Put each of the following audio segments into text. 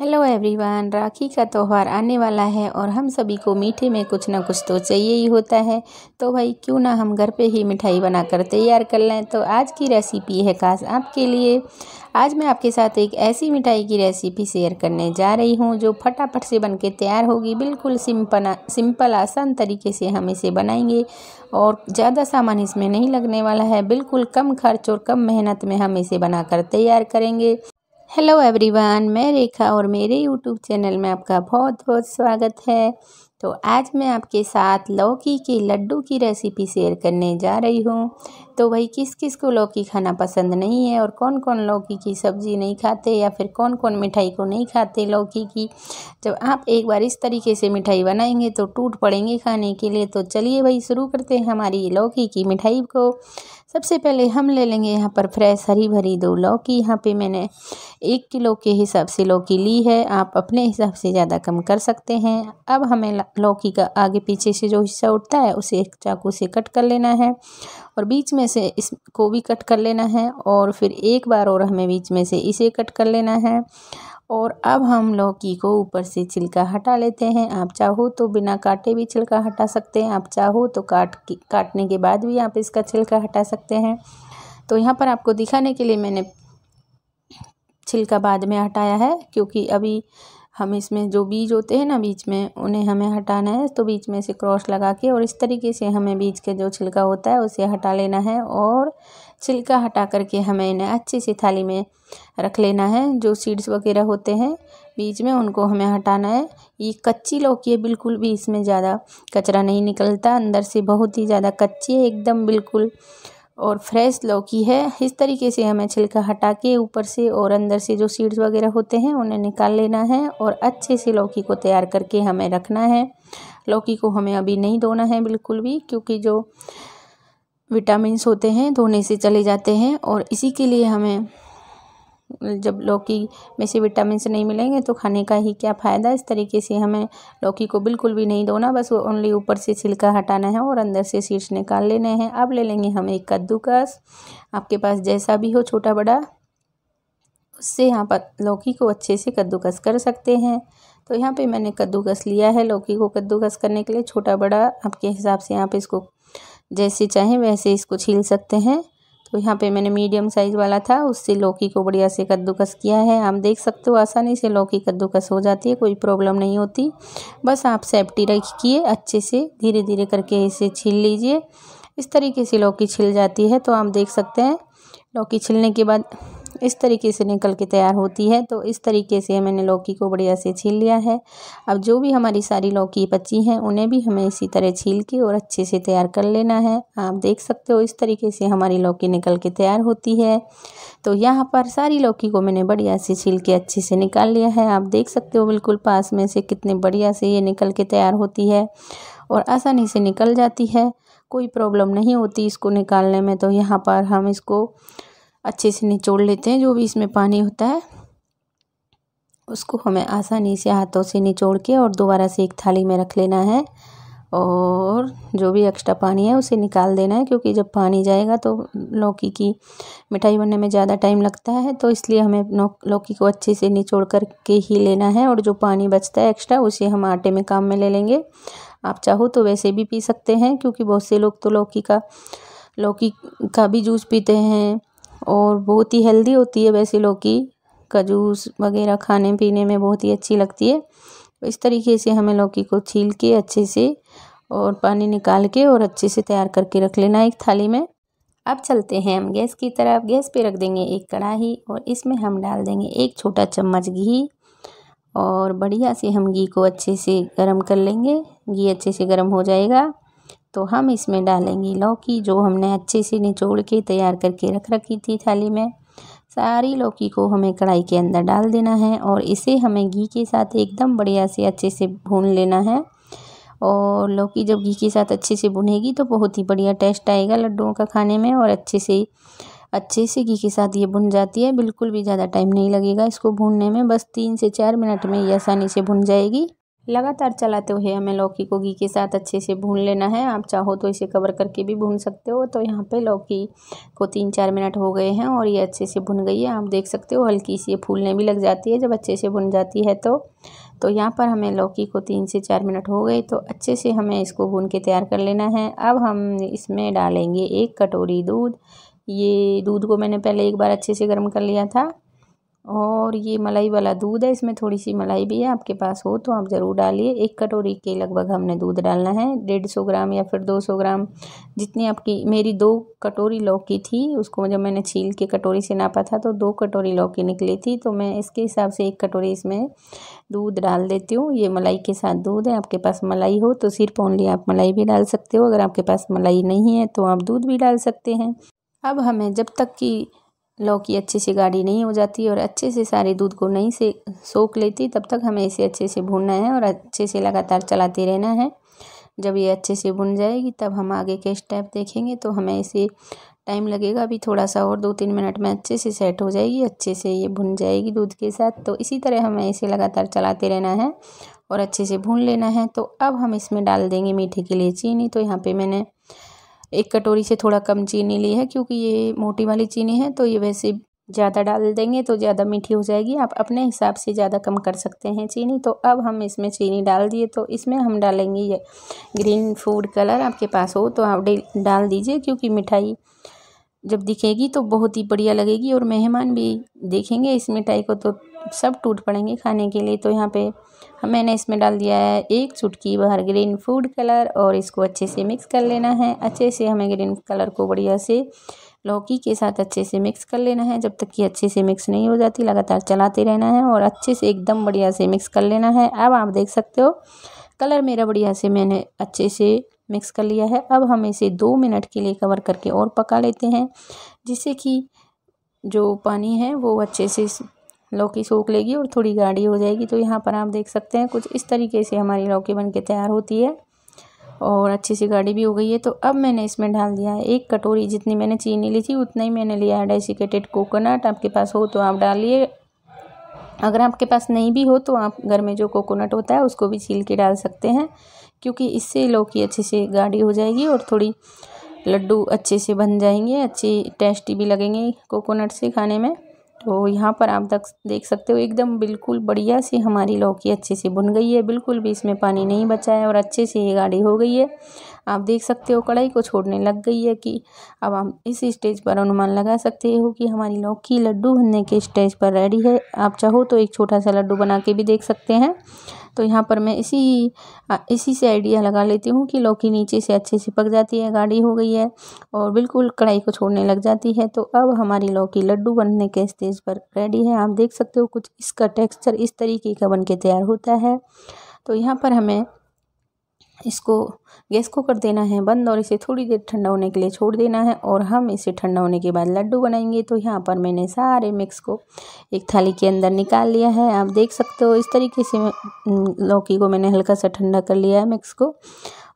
hello everyone राखी का त्यौहार आने वाला है और हम सभी को मीठे में कुछ ना कुछ तो चाहिए ही होता है तो भाई क्यों ना हम घर पे ही मिठाई बनाकर तैयार कर लें तो आज की रेसिपी है खास आपके लिए आज मैं आपके साथ एक ऐसी मिठाई की रेसिपी शेयर करने जा रही हूँ जो फटाफट से बन के तैयार होगी बिल्कुल सिंपल सिंपल आसान तरीके से हम इसे बनाएंगे और ज़्यादा सामान इसमें नहीं लगने वाला है बिल्कुल कम खर्च और कम मेहनत में हम इसे बनाकर तैयार करेंगे हेलो एवरीवन मैं रेखा और मेरे यूट्यूब चैनल में आपका बहुत बहुत स्वागत है तो आज मैं आपके साथ लौकी के लड्डू की रेसिपी शेयर करने जा रही हूँ तो भाई किस किस को लौकी खाना पसंद नहीं है और कौन कौन लौकी की सब्ज़ी नहीं खाते या फिर कौन कौन मिठाई को नहीं खाते लौकी की जब आप एक बार इस तरीके से मिठाई बनाएंगे तो टूट पड़ेंगे खाने के लिए तो चलिए भाई शुरू करते हैं हमारी लौकी की मिठाई को सबसे पहले हम ले लेंगे यहाँ पर फ्रेश हरी भरी दो लौकी यहाँ पे मैंने एक किलो के हिसाब से लौकी ली है आप अपने हिसाब से ज़्यादा कम कर सकते हैं अब हमें लौकी का आगे पीछे से जो हिस्सा उठता है उसे एक चाकू से कट कर लेना है और बीच में से इसको भी कट कर लेना है और फिर एक बार और हमें बीच में से इसे कट कर लेना है और अब हम लौकी को ऊपर से छिलका हटा लेते हैं आप चाहो तो बिना काटे भी छिलका हटा सकते हैं आप चाहो तो काट काटने के बाद भी आप इसका छिलका हटा सकते हैं तो यहाँ पर आपको दिखाने के लिए मैंने छिलका बाद में हटाया है क्योंकि अभी हम इसमें जो बीज होते हैं ना बीच में उन्हें हमें हटाना है तो बीच में से क्रॉस लगा के और इस तरीके से हमें बीज के जो छिलका होता है उसे हटा लेना है और छिलका हटा करके हमें इन्हें अच्छी सी थाली में रख लेना है जो सीड्स वगैरह होते हैं बीच में उनको हमें हटाना है ये कच्ची लौकी है बिल्कुल भी इसमें ज़्यादा कचरा नहीं निकलता अंदर से बहुत ही ज़्यादा कच्ची है एकदम बिल्कुल और फ्रेश लौकी है इस तरीके से हमें छिलका हटा के ऊपर से और अंदर से जो सीड्स वगैरह होते हैं उन्हें निकाल लेना है और अच्छे से लौकी को तैयार करके हमें रखना है लौकी को हमें अभी नहीं धोना है बिल्कुल भी क्योंकि जो विटामिन्स होते हैं धोने से चले जाते हैं और इसी के लिए हमें जब लौकी में से विटामिन नहीं मिलेंगे तो खाने का ही क्या फ़ायदा इस तरीके से हमें लौकी को बिल्कुल भी नहीं धोना बस वो ओनली ऊपर से छिलका हटाना है और अंदर से शीर्ष निकाल लेने हैं अब ले लेंगे हम एक कद्दूकस आपके पास जैसा भी हो छोटा बड़ा उससे यहाँ पर लौकी को अच्छे से कद्दूकस कर सकते हैं तो यहाँ पे मैंने कद्दूकस लिया है लौकी को कद्दूकस करने के लिए छोटा बड़ा आपके हिसाब से यहाँ पे इसको जैसे चाहें वैसे इसको छील सकते हैं तो यहाँ पे मैंने मीडियम साइज़ वाला था उससे लौकी को बढ़िया से कद्दूकस किया है आप देख सकते हो आसानी से लौकी कद्दूकस हो जाती है कोई प्रॉब्लम नहीं होती बस आप सेफ्टी रखिए अच्छे से धीरे धीरे करके इसे छील लीजिए इस तरीके से लौकी छिल जाती है तो आप देख सकते हैं लौकी छिलने के बाद इस तरीके से निकल के तैयार होती है तो इस तरीके से मैंने लौकी को बढ़िया से छील लिया है अब जो भी हमारी सारी लौकी बची हैं उन्हें भी हमें इसी तरह छील के और अच्छे से तैयार कर लेना है आप देख सकते हो इस तरीके से हमारी लौकी निकल के तैयार होती है तो यहाँ पर सारी लौकी को मैंने बढ़िया से छील के अच्छे से निकाल लिया है आप देख सकते हो बिल्कुल पास में से कितने बढ़िया से ये निकल के तैयार होती है और आसानी से निकल जाती है कोई प्रॉब्लम नहीं होती इसको निकालने में तो यहाँ पर हम इसको अच्छे से निचोड़ लेते हैं जो भी इसमें पानी होता है उसको हमें आसानी से हाथों से निचोड़ के और दोबारा से एक थाली में रख लेना है और जो भी एक्स्ट्रा पानी है उसे निकाल देना है क्योंकि जब पानी जाएगा तो लौकी की मिठाई बनने में ज़्यादा टाइम लगता है तो इसलिए हमें लौकी को अच्छे से निचोड़ कर के ही लेना है और जो पानी बचता है एक्स्ट्रा उसे हम आटे में काम में ले लेंगे आप चाहो तो वैसे भी पी सकते हैं क्योंकि बहुत से लोग तो लौकी का लौकी का भी जूस पीते हैं और बहुत ही हेल्दी होती है वैसे लौकी का जूस वगैरह खाने पीने में बहुत ही अच्छी लगती है तो इस तरीके से हमें लौकी को छील के अच्छे से और पानी निकाल के और अच्छे से तैयार करके रख लेना एक थाली में अब चलते हैं हम गैस की तरफ गैस पे रख देंगे एक कढ़ाही और इसमें हम डाल देंगे एक छोटा चम्मच घी और बढ़िया से हम घी को अच्छे से गर्म कर लेंगे घी अच्छे से गर्म हो जाएगा तो हम इसमें डालेंगे लौकी जो हमने अच्छे से निचोड़ के तैयार करके रख रखी थी थाली में सारी लौकी को हमें कढ़ाई के अंदर डाल देना है और इसे हमें घी के साथ एकदम बढ़िया से अच्छे से भून लेना है और लौकी जब घी के साथ अच्छे से भुनेगी तो बहुत ही बढ़िया टेस्ट आएगा लड्डुओं का खाने में और अच्छे से अच्छे से घी के साथ ये भुन जाती है बिल्कुल भी ज़्यादा टाइम नहीं लगेगा इसको भूनने में बस तीन से चार मिनट में ये आसानी से भुन जाएगी लगातार चलाते हुए हमें लौकी को घी के साथ अच्छे से भून लेना है आप चाहो तो इसे कवर करके भी भून सकते हो तो यहाँ पे लौकी को तीन चार मिनट हो गए हैं और ये अच्छे से भुन गई है आप देख सकते हो हल्की सी ये फूलने भी लग जाती है जब अच्छे से भुन जाती है तो तो यहाँ पर हमें लौकी को तीन से चार मिनट हो गए तो अच्छे से हमें इसको भून के तैयार कर लेना है अब हम इसमें डालेंगे एक कटोरी दूध ये दूध को मैंने पहले एक बार अच्छे से गर्म कर लिया था और ये मलाई वाला दूध है इसमें थोड़ी सी मलाई भी है आपके पास हो तो आप ज़रूर डालिए एक कटोरी के लगभग हमने दूध डालना है डेढ़ सौ ग्राम या फिर दो सौ ग्राम जितनी आपकी मेरी दो कटोरी लौकी थी उसको जब मैंने छील के कटोरी से नापा था तो दो कटोरी लौकी निकली थी तो मैं इसके हिसाब से एक कटोरी इसमें दूध डाल देती हूँ ये मलाई के साथ दूध है आपके पास मलाई हो तो सिर्फ ओनली आप मलाई भी डाल सकते हो अगर आपके पास मलाई नहीं है तो आप दूध भी डाल सकते हैं अब हमें जब तक कि लौकी अच्छे से गाढ़ी नहीं हो जाती और अच्छे से सारे दूध को नहीं से सोख लेती तब तक हमें इसे अच्छे से भूनना है और अच्छे से लगातार चलाते रहना है जब ये अच्छे से भुन जाएगी तब हम आगे के स्टेप देखेंगे तो हमें इसे टाइम लगेगा अभी थोड़ा सा और दो तीन मिनट में अच्छे से सेट हो जाएगी अच्छे से ये भुन जाएगी दूध के साथ तो इसी तरह हमें इसे लगातार चलाते रहना है और अच्छे से भून लेना है तो अब हम इसमें डाल देंगे मीठे के लिए चीनी तो यहाँ पे मैंने एक कटोरी से थोड़ा कम चीनी ली है क्योंकि ये मोटी वाली चीनी है तो ये वैसे ज़्यादा डाल देंगे तो ज़्यादा मीठी हो जाएगी आप अपने हिसाब से ज़्यादा कम कर सकते हैं चीनी तो अब हम इसमें चीनी डाल दिए तो इसमें हम डालेंगे ये ग्रीन फूड कलर आपके पास हो तो आप डाल दीजिए क्योंकि मिठाई जब दिखेगी तो बहुत ही बढ़िया लगेगी और मेहमान भी देखेंगे इस मिठाई को तो सब टूट पड़ेंगे खाने के लिए तो यहाँ पे मैंने इसमें डाल दिया है एक चुटकी बाहर ग्रीन फूड कलर और इसको अच्छे से मिक्स कर लेना है अच्छे से हमें ग्रीन कलर को बढ़िया से लौकी के साथ अच्छे से मिक्स कर लेना है जब तक कि अच्छे से मिक्स नहीं हो जाती लगातार चलाते रहना है और अच्छे से एकदम बढ़िया से मिक्स कर लेना है अब आप देख सकते हो कलर मेरा बढ़िया से मैंने अच्छे से मिक्स कर लिया है अब हम इसे दो मिनट के लिए कवर करके और पका लेते हैं जिससे कि जो पानी है वो अच्छे से लौकी सूख लेगी और थोड़ी गाढ़ी हो जाएगी तो यहाँ पर आप देख सकते हैं कुछ इस तरीके से हमारी लौकी बन के तैयार होती है और अच्छी सी गाढ़ी भी हो गई है तो अब मैंने इसमें डाल दिया है एक कटोरी जितनी मैंने चीनी ली थी उतना ही मैंने लिया है डेसिकेटेड कोकोनट आपके पास हो तो आप डालिए अगर आपके पास नहीं भी हो तो आप घर में जो कोकोनट होता है उसको भी छील के डाल सकते हैं क्योंकि इससे लौकी अच्छे से गाढ़ी हो जाएगी और थोड़ी लड्डू अच्छे से बन जाएंगे अच्छी टेस्टी भी लगेंगे कोकोनट से खाने में तो यहाँ पर आप देख सकते हो एकदम बिल्कुल बढ़िया सी हमारी लौकी अच्छे से बुन गई है बिल्कुल भी इसमें पानी नहीं बचा है और अच्छे से ये गाढ़ी हो गई है आप देख सकते हो कढ़ाई को छोड़ने लग गई है कि अब हम इस स्टेज पर अनुमान लगा सकते हो कि हमारी लौकी लड्डू बनने के स्टेज पर रेडी है आप चाहो तो एक छोटा सा लड्डू बना के भी देख सकते हैं तो यहाँ पर मैं इसी इसी से आइडिया लगा लेती हूँ कि लौकी नीचे से अच्छे से पक जाती है गाढ़ी हो गई है और बिल्कुल कढ़ाई को छोड़ने लग जाती है तो अब हमारी लौकी लड्डू बनने के स्टेज पर रेडी है आप देख सकते हो कुछ इसका टेक्स्चर इस तरीके का बन के तैयार होता है तो यहाँ पर हमें इसको गैस को कर देना है बंद और इसे थोड़ी देर ठंडा होने के लिए छोड़ देना है और हम इसे ठंडा होने के बाद लड्डू बनाएंगे तो यहाँ पर मैंने सारे मिक्स को एक थाली के अंदर निकाल लिया है आप देख सकते हो इस तरीके से लौकी को मैंने हल्का सा ठंडा कर लिया है मिक्स को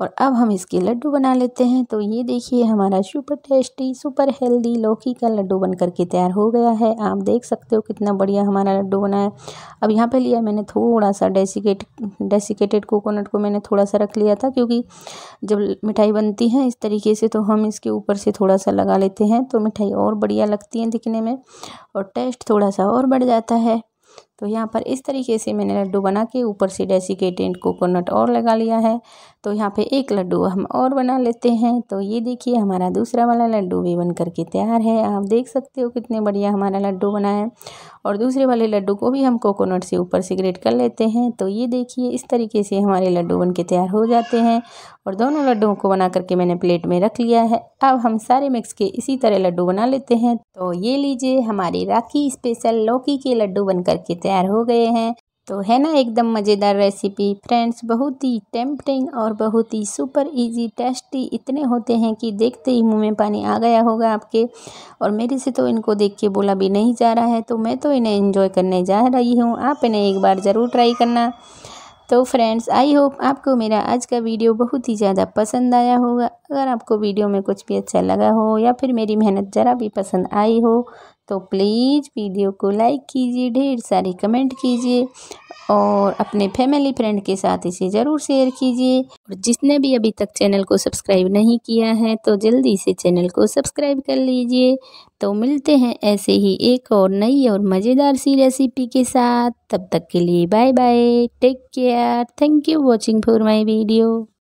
और अब हम इसके लड्डू बना लेते हैं तो ये देखिए हमारा सुपर टेस्टी सुपर हेल्दी लौकी का लड्डू बन करके तैयार हो गया है आप देख सकते हो कितना बढ़िया हमारा लड्डू बना है अब यहाँ पे लिया मैंने थोड़ा सा डेसिकेट डेसिकेटेड कोकोनट को मैंने थोड़ा सा रख लिया था क्योंकि जब मिठाई बनती है इस तरीके से तो हम इसके ऊपर से थोड़ा सा लगा लेते हैं तो मिठाई और बढ़िया लगती है दिखने में और टेस्ट थोड़ा सा और बढ़ जाता है तो यहाँ पर इस तरीके से मैंने लड्डू बना के ऊपर से डेसिकेटेड कोकोनट और लगा लिया है तो यहाँ पे एक लड्डू हम और बना लेते हैं तो ये देखिए हमारा दूसरा वाला लड्डू भी बन करके तैयार है आप देख सकते हो कितने बढ़िया हमारा लड्डू बना है और दूसरे वाले लड्डू को भी हम कोकोनट से ऊपर से ग्रेट कर लेते हैं तो ये देखिए इस तरीके से हमारे लड्डू बन के तैयार हो जाते हैं और दोनों लड्डुओं को बना करके मैंने प्लेट में रख लिया है अब हम सारे मिक्स के इसी तरह लड्डू बना लेते हैं तो ये लीजिए हमारे राखी स्पेशल लौकी के लड्डू बन करके तैयार हो गए हैं तो है ना एकदम मज़ेदार रेसिपी फ्रेंड्स बहुत ही टेम्पटिंग और बहुत ही सुपर इजी टेस्टी इतने होते हैं कि देखते ही मुंह में पानी आ गया होगा आपके और मेरे से तो इनको देख के बोला भी नहीं जा रहा है तो मैं तो इन्हें इन्जॉय करने जा रही हूँ आप इन्हें एक बार ज़रूर ट्राई करना तो फ्रेंड्स आई होप आपको मेरा आज का वीडियो बहुत ही ज़्यादा पसंद आया होगा अगर आपको वीडियो में कुछ भी अच्छा लगा हो या फिर मेरी मेहनत ज़रा भी पसंद आई हो तो प्लीज़ वीडियो को लाइक कीजिए ढेर सारे कमेंट कीजिए और अपने फैमिली फ्रेंड के साथ इसे ज़रूर शेयर कीजिए और जिसने भी अभी तक चैनल को सब्सक्राइब नहीं किया है तो जल्दी से चैनल को सब्सक्राइब कर लीजिए तो मिलते हैं ऐसे ही एक और नई और मज़ेदार सी रेसिपी के साथ तब तक के लिए bye bye take care thank you watching for my video